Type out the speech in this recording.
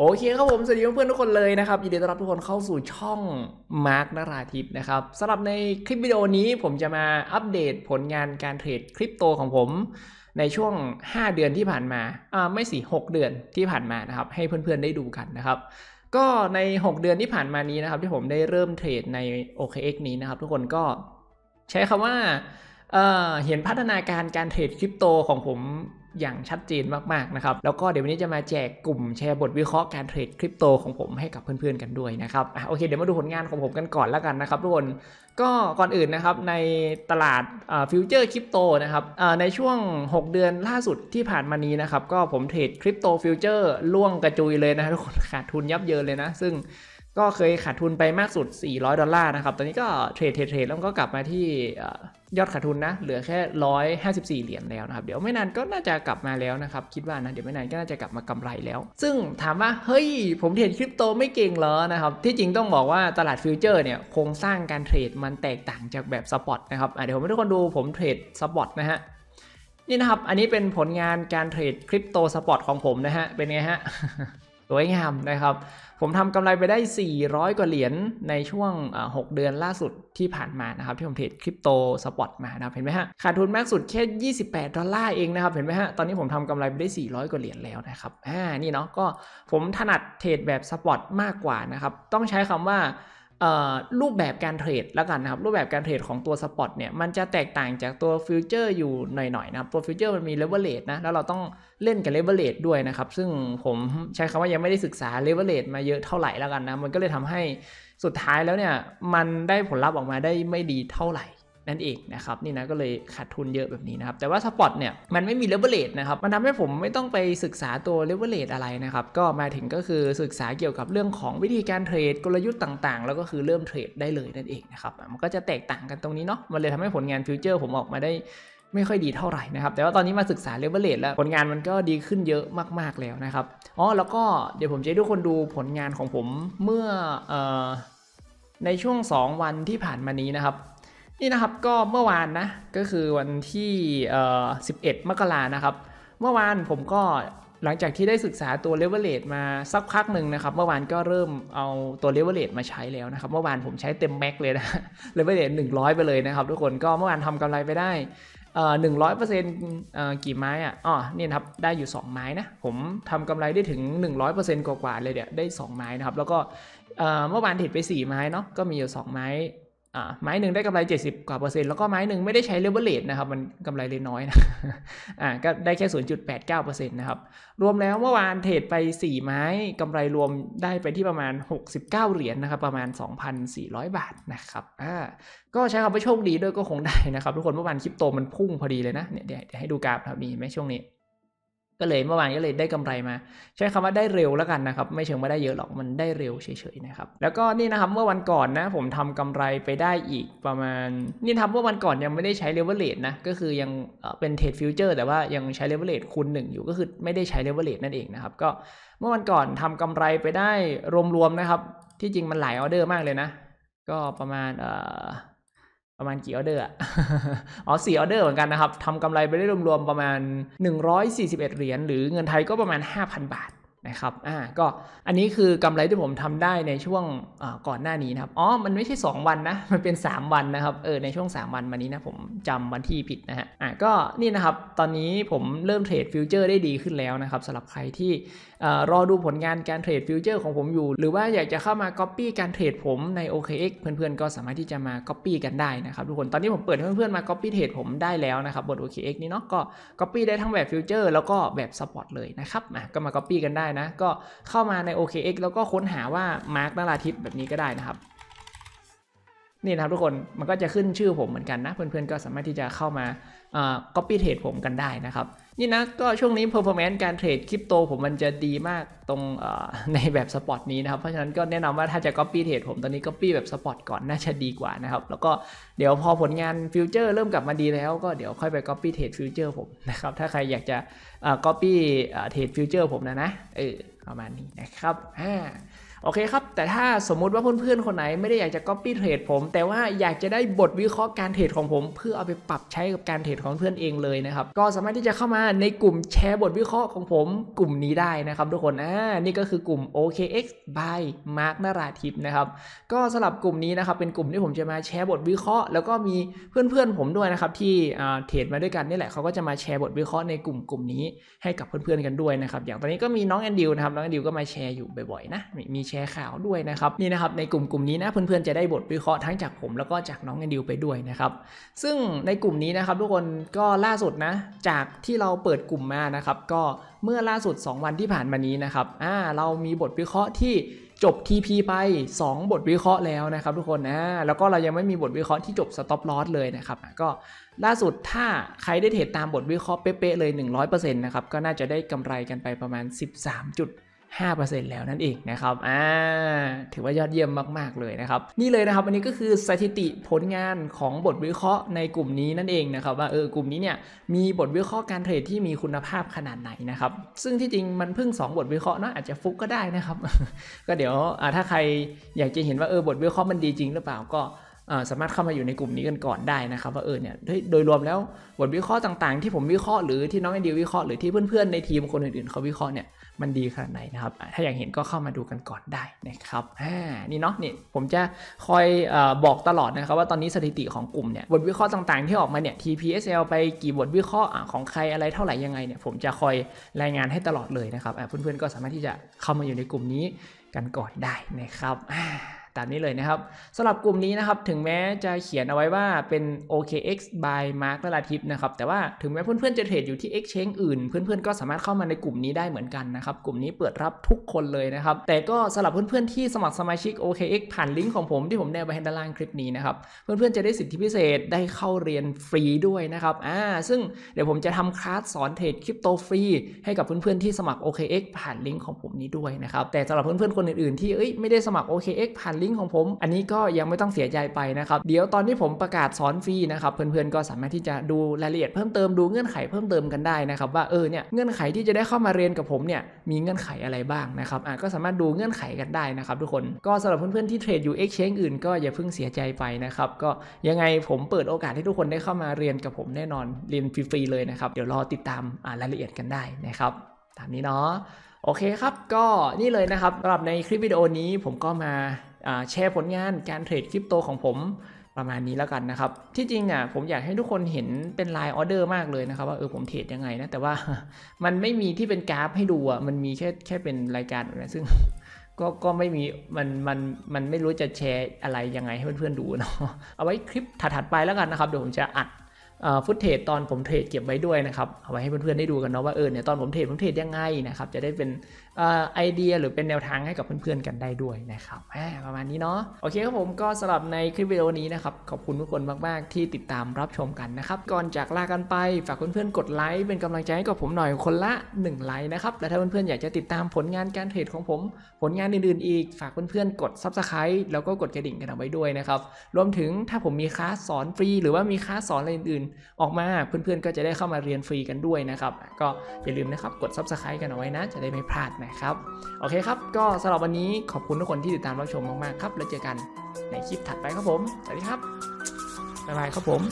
โอเคครับผมสวัสดีเพื่อนๆทุกคนเลยนะครับยินดีต้อนรับทุกคนเข้าสู่ช่องมาร์กนราทิพย์นะครับสำหรับในคลิปวิดีโอนี้ผมจะมาอัปเดตผลงานการเทรดคริปโตของผม ในช่วง 5 เดือนที่ผ่านมาอ่าไม่สิ6เดือนที่ผ่านมานะครับให้เพื่อนๆได้ดูกันนะครับ ก็ใน 6 เดือนที่ผ่านมานี้นะครับ ที่ผมได้เริ่มเทรดใน OKX นี้นะครับ ทุกคนก็ใช้คำว่าเเห็นพัฒนาการการเทรดคริปโตของผมอย่างชัดเจนมากๆนะครับแล้วก็เดี๋ยววันนี้จะมาแจกกลุ่มแชร์บทวิเคราะห์การเทรดคริปโตของผมให้กับเพื่อน ๆกันด้วยนะครับอโอเคเดี๋ยวมาดูผลงานของผมกันก่อนแล้วกันนะครับทุกคนก็ก่อนอื่นนะครับในตลาดฟิวเจอร์คริปโตนะครับในช่วง 6 เดือนล่าสุดที่ผ่านมานี้นะครับ ก็ผมเทรดคริปโตฟิวเจอร์ล่วงกระจุยเลยนะทุกคนขาดทุนยับเยินเลยนะ ซึ่งก็เคยขาดทุนไปมากสุด 400 ดอลลาร์นะครับตอนนี้ก็เทรดเทรดแล้วก็กลับมาที่ยอดขาดทุนนะ เหลือแค่ 154 เหรียญแล้วนะครับ เดี๋ยวไม่นานก็น่าจะกลับมาแล้วนะครับ คิดว่านะเดี๋ยวไม่นานก็น่าจะกลับมากำไรแล้ว ซึ่งถามว่าเฮ้ยผมเทรดคริปโตไม่เก่งเหรอนะครับ ที่จริงต้องบอกว่าตลาดฟิวเจอร์เนี่ยโครงสร้างการเทรดมันแตกต่างจากแบบสปอตนะครับเดี๋ยวผมให้ทุกคนดูผมเทรดสปอตนะฮะ นี่นะครับอันนี้เป็นผลงานการเทรดคริปโตสปอตของผมนะฮะ เป็นไงฮะสวยงามนะครับ ผมทำกำไรไปได้ 400 กว่าเหรียญในช่วง 6 เดือนล่าสุดที่ผ่านมานะครับที่ผมเทรดคริปโตสปอตมานะครับเห็นไหมฮะขาดทุนมากสุดแค่ 28 ดอลลาร์เองนะครับเห็นไหมฮะตอนนี้ผมทำกำไรไปได้ 400 กว่าเหรียญแล้วนะครับอ่านี่เนาะก็ผมถนัดเทรดแบบสปอตมากกว่านะครับต้องใช้คำว่ารูปแบบการเทรดแล้วกันนะครับ รูปแบบการเทรดของตัวสปอตเนี่ยมันจะแตกต่างจากตัวฟิวเจอร์อยู่หน่อยๆนะครับตัวฟิวเจอร์มันมีเลเวลเลตนะแล้วเราต้องเล่นกับเลเวลเลตด้วยนะครับซึ่งผมใช้คำว่ายังไม่ได้ศึกษาเลเวลเลตมาเยอะเท่าไหร่แล้วกันนะมันก็เลยทำให้สุดท้ายแล้วเนี่ยมันได้ผลลัพธ์ออกมาได้ไม่ดีเท่าไหร่นั่นเองนะครับนี่นะก็เลยขาดทุนเยอะแบบนี้นะครับ แต่ว่าสปอตเนี่ย มันไม่มีเลเวลเลตนะครับ มันทำให้ผมไม่ต้องไปศึกษาตัวเลเวลเลตอะไรนะครับ ก็มาถึงก็คือศึกษาเกี่ยวกับเรื่องของวิธีการเทรด กลยุทธ์ต่างๆ แล้วก็คือเริ่มเทรดได้เลยนั่นเองนะครับมันก็จะแตกต่างกันตรงนี้เนาะมันเลยทำให้ผลงานฟิวเจอร์ ผมออกมาได้ไม่ค่อยดีเท่าไหร่นะครับแต่ว่าตอนนี้มาศึกษาเลเวลเลตแล้วผลงานมันก็ดีขึ้นเยอะมากๆแล้วนะครับอ๋อแล้วก็เดี๋ยวผมจะให้ทุกคนดูผลงานของผมเมื่ออในช่วง 2 วันที่ผ่านมานี้นะครับนี่นะครับก็เมื่อวานนะก็คือวันที่ 11 มกรานะครับเมื่อวานผมก็หลังจากที่ได้ศึกษาตัวเลเวลเลตมาสักพักหนึ่งนะครับเมื่อวานก็เริ่มเอาตัวเลเวลเลตมาใช้แล้วนะครับเมื่อวานผมใช้เต็มแม็กเลยนะเลเวลเลตหนึ่งร้อยไปเลยนะครับทุกคนก็เมื่อวานทำกำไรไปได้หนึ่งร้อยเปอร์เซ็นต์กี่ไม้อ่ะอ๋อนี่นะครับได้อยู่ 2 ไม้นะ ผมทำกำไรได้ถึง 100%กว่ากว่าเลยเดี๋ยได้ 2 ไม้นะครับแล้วก็เมื่อวานเทรดไป 4 ไม้เนาะก็มีอยู่ 2 ไม้ไม้หนึ่งได้กำไร 70กว่าเปอร์เซ็นต์ แล้วก็ไม้หนึ่งไม่ได้ใช้ เลเวลเลตนะครับ มันกำไรเลกน้อย นะอ่าก็ได้แค่ 0.89%เปอร์เซ็นต์นะครับ รวมแล้ว เมื่อวานเทรดไป 4 ไม้กำไรรวมได้ไปที่ประมาณ 69 เหรียญนนะครับประมาณ 2,400 บาทนะครับอ่าก็ใช้คำว่าโชคดีด้วยก็คงได้ นะครับ ทุกคนเมื่อวานคริปโตมันพุ่งพอดีเลยนะเนี่ยเดี๋ยวให้ดูกราฟครับนี่ไหมช่วงนี้ก็เลยเมื่อวานก็เลยได้กำไรมาใช้คำว่าได้เร็วแล้วกันนะครับ ไม่เชิงว่าได้เยอะหรอกมันได้เร็วเฉยๆนะครับแล้วก็นี่นะครับเมื่อวันก่อนนะ ผมทำกำไรไปได้อีกประมาณ นี่ทำเมื่อวันก่อนยังไม่ได้ใช้เลเวลเลตนะ ก็คือยังเป็นเทรดฟิวเจอร์แต่ว่ายังใช้เลเวลเลตคูณหนึ่งอยู่ก็คือไม่ได้ใช้เลเวลเลตนั่นเองนะครับก็เมื่อวันก่อนทำกำไรไปได้รวมๆนะครับ ที่จริงมันหลายออเดอร์มากเลยนะ ก็ประมาณเอ่อประมาณกี่ออเดอร์อ๋อสี่ออเดอร์เหมือนกันนะครับทำกำไรไปได้รวมๆประมาณ 141 เหรียญหรือเงินไทยก็ประมาณ 5,000 บาทนะครับ อ่า ก็อันนี้คือกำไรที่ผมทำได้ในช่วงก่อนหน้านี้นะครับ อ๋อ มันไม่ใช่ 2 วันนะ มันเป็น 3 วันนะครับ เออ ในช่วง 3 วันมานี้นะผมจำวันที่ผิดนะฮะ อ่าก็นี่นะครับ ตอนนี้ผมเริ่มเทรดฟิวเจอร์ได้ดีขึ้นแล้วนะครับสำหรับใครที่รอดูผลงานการเทรดฟิวเจอร์ของผมอยู่ หรือว่าอยากจะเข้ามาก๊อปปี้การเทรดผมใน OKX เพื่อนๆ ก็สามารถที่จะมาก๊อปปี้กันได้นะครับทุกคน ตอนนี้ผมเปิดให้เพื่อนๆมาก๊อปปี้เทรดผมได้แล้วนะครับบน OKX นี้เนาะ ก็ก๊อปปี้ได้ทั้งแบบฟิวเจอร์แล้วก็แบบสปอร์ตเลยนะครับก็มาปปี้กันได้นะก็เข้ามาใน OKX แล้วก็ค้นหาว่ามาร์กนาราทิพแบบนี้ก็ได้นะครับ นี่นะครับทุกคนมันก็จะขึ้นชื่อผมเหมือนกันนะเพื่อนๆก็สามารถที่จะเข้ามาก็ป y t เทรดผมกันได้นะครับนี่นะ ก็ช่วงนี้ performance การเทรดคริปโตผมมันจะดีมากตรงในแบบสปอตนี้นะครับเพราะฉะนั้นก็แนะนำว่าถ้าจะ copy t เทรดผมตอนนี้ copy แบบสปอตก่อนน่าจะดีกว่านะครับแล้วก็เดี๋ยวพอผลงานฟิวเจอร์เริ่มกลับมาดีแล้วก็เดี๋ยวค่อยไป copy t เทรดฟิวเจอร์ผมนะครับถ้าใครอยากจะ copy t เทรดฟิวเจอร์ผมนะนะเออประมาณนี้นะครับอ่าโอเคครับ แต่ถ้าสมมุติว่าเพื่อนๆคนไหนไม่ได้อยากจะ Copy ้เทรดผม แต่ว่าอยากจะได้บทวิเคราะห์การเทรดของผม เพื่อเอาไปปรับใช้กับการเทรดของเพื่อนเองเลยนะครับ ก็สามารถที่จะเข้ามาในกลุ่มแชร์บทวิเคราะห์ของผม กลุ่มนี้ได้นะครับทุกคน อ่า นี่ก็คือกลุ่ม OKX by Mark นราทิพนะครับ ก็สำหรับกลุ่มนี้นะครับ เป็นกลุ่มที่ผมจะมาแชร์บทวิเคราะห์ แล้วก็มีเพื่อนๆผมด้วยนะครับที่เทรดมาด้วยกันนี่แหละเขาก็จะมาแชร์บทวิเคราะห์ในกลุ่มกลุ่มนี้ให้กับเพื่อนๆกันด้วยนะครับ อย่างตอนนี้ก็มีน้องแอนดิวนะครับน้องแอนดิวก็มาแชร์อยู่บ่อยๆนะมีแชร์ข่าวด้วยนะครับนี่นะครับในกลุ่มกลุ่มนี้นะเพื่อนๆ จะได้บทวิเคราะห์ทั้งจากผมแล้วก็จากน้องแอนดิวไปด้วยนะครับซึ่งในกลุ่มนี้นะครับ ทุกคนก็ล่าสุดนะจากที่เราเปิดกลุ่มมานะครับก็เมื่อล่าสุด 2 วันที่ผ่านมานี้นะครับอ่าเรามีบทวิเคราะห์ที่จบ TP ไป 2 บทวิเคราะห์แล้วนะครับทุกคนนะแล้วก็เรายังไม่มีบทวิเคราะห์ที่จบ Stop Loss เลยนะครับก็ล่าสุดถ้าใครได้เทรดตามบทวิเคราะห์เป๊ะๆเลย 100%นะครับก็น่าจะได้กำไรกันไปประมาณ13จ5%แล้วนั่นเองนะครับอ่าถือว่ายอดเยี่ยมมากๆเลยนะครับ นี่เลยนะครับ อันนี้ก็คือสถิติผลงานของบทวิเคราะห์ในกลุ่มนี้นั่นเองนะครับว่าเออกลุ่มนี้เนี่ยมีบทวิเคราะห์การเทรดที่มีคุณภาพขนาดไหนนะครับ ซึ่งที่จริงมันเพิ่ง 2 บทวิเคราะห์เนาะอาจจะฟุกก็ได้นะครับ ก็เดี๋ยวถ้าใครอยากจะเห็นว่าเออบทวิเคราะห์มันดีจริงหรือเปล่าก็สามารถเข้ามาอยู่ในกลุ่มนี้กันก่อนได้นะครับว่าเออเนี่ยโดยรวมแล้วบทวิเคราะห์ต่างๆที่ผมวิเคราะห์หรือที่น้องไอเดียวิเคราะห์หรือที่เพื่อนๆในทีมคนอื่นๆเขาวิเคราะห์เนี่ยมันดีขนาดไหนนะครับถ้าอยากเห็นก็เข้ามาดูกันก่อนได้นะครับ นี่เนาะนี่ผมจะคอยอบอกตลอดนะครับ ว่าตอนนี้สถิติของกลุ่มเนี่ยบทวิเคราะห์ต่างๆ ที่ออกมาเนี่ย TPSL ไปกี่บทวิเคราะห์ของใครอะไรเท่าไหร่ยังไงเนี่ยผมจะคอยรายงานให้ตลอดเลยนะครับเพื่อนๆก็สามารถที่จะเข้ามาอยู่ในกลุ่มนี้กันก่อนได้นะครับตามนี้เลยนะครับสำหรับกลุ่มนี้นะครับถึงแม้จะเขียน เอาไว้ว่าเป็น OKX by Mark ละลาทิปนะครับแต่ว่าถึงแม้เพื่อนๆจะเทรดอยู่ที่ Exchange อื่น เพื่อนๆก็สามารถเข้ามาในกลุ่มนี้ได้เหมือนกันนะครับกลุ่มนี้เปิดรับทุกคนเลยนะครับแต่ก็สำหรับเพื่อนๆที่สมัครสมาชิก OKX ผ่านลิงก์ของผมที่ผมแนบไว้ให้ด้านล่างคลิปนี้นะครับเพื่อนๆจะได้สิทธิพิเศษได้เข้าเรียนฟรีด้วยนะครับอ่าซึ่งเดี๋ยวผมจะทำคลาสสอนเทรดคริปโตฟรีให้กับเพื่อนๆที่สมัคร OKX ผ่านลิงก์ของผมนี้ด้วยนะครับแต่สำหรับเพื่อนๆคนอื่นๆที่เอ้ยไม่ได้สมัคร OKX ผ่านลิงก์ของผมอันนี้ก็ยังไม่ต้องเสียใจไปนะครับ เดี๋ยวตอนที่ผมประกาศสอนฟรีนะครับเพื่อนๆก็สามารถที่จะดูรายละเอียดเพิ่มเติมดูเงื่อนไขเพิ่มเติมกันได้นะครับ ว่าเออเนี่ยเงื่อนไขที่จะได้เข้ามาเรียนกับผมเนี่ยมีเงื่อนไขอะไรบ้างนะครับอ่ะก็สามารถดูเงื่อนไขกันได้นะครับ ทุกคนก็สำหรับเพื่อนๆที่เทรดอยู่ Exchange อื่นก็อย่าเพิ่งเสียใจไปนะครับก็ยังไงผมเปิดโอกาสให้ทุกคนได้เข้ามาเรียนกับผมแน่นอนเรียนฟรีๆเลยนะครับเดี๋ยวรอติดตามรายละเอียดกันได้นะครับ ตามนี้เนาะโอเคครับก็นี่เลยนะครับสำหรับในคลิปวิดีโอนี้ผมก็มาแชร์ผลงานการเทรดคริปโตของผม ประมาณนี้แล้วกันนะครับ ที่จริงอ่ะผมอยากให้ทุกคนเห็นเป็นลายออเดอร์มากเลยนะครับว่าเออผมเทรดยังไงนะ แต่ว่ามันไม่มีที่เป็นกราฟให้ดูอ่ะ มันมีแค่แค่เป็นรายการนะ ซึ่งก็ก็ไม่มีมันมันมันไม่รู้จะแชร์อะไรยังไงให้เพื่อนๆดูเนาะเอาไว้คลิปถัดๆไปแล้วกันนะครับ เดี๋ยวผมจะอัดฟุตเทจตอนผมเทรดเก็บไว้ด้วยนะครับเอาไว้ ให้เพื่อนๆได้ดูกันเนาะว่าเออเนี่ยตอนผมเทรดผมเทรดยังไงนะครับจะได้เป็นไอเดียหรือเป็นแนวทางให้กับเพื่อนๆกันได้ด้วยนะครับประมาณนี้เนาะโอเคครับผมก็สำหรับในคลิปวิดีโอนี้นะครับขอบคุณทุกคนมาก ๆ ที่ติดตามรับชมกันนะครับก่อนจากลากันไปฝากเพื่อนๆกดไลค์เป็นกำลังใจให้กับผมหน่อยคนละ1ไลค์นะครับและถ้าเพื่อนๆอยากจะติดตามผลงานการเทรดของผม ผลงานอื่นๆอีก ฝากเพื่อนๆกดซับสไครต์แล้วก็กดกระดิ่งกันเอาไว้ด้วยนะครับรวมถึงถ้าผมมีคลาสสอนฟรี หรือว่ามีคลาสสอนอะไรอื่นออกมาเพื่อนๆก็จะได้เข้ามาเรียนฟรีกันด้วยนะครับ ก็อย่าลืมนะครับกด subscribe กันเอาไว้นะ จะได้ไม่พลาดนะครับ โอเคครับก็สำหรับวันนี้ขอบคุณทุกคนที่ติดตามรับชมมากๆครับ แล้วเจอกันในคลิปถัดไปครับผม สวัสดีครับบ๊ายบายครับผม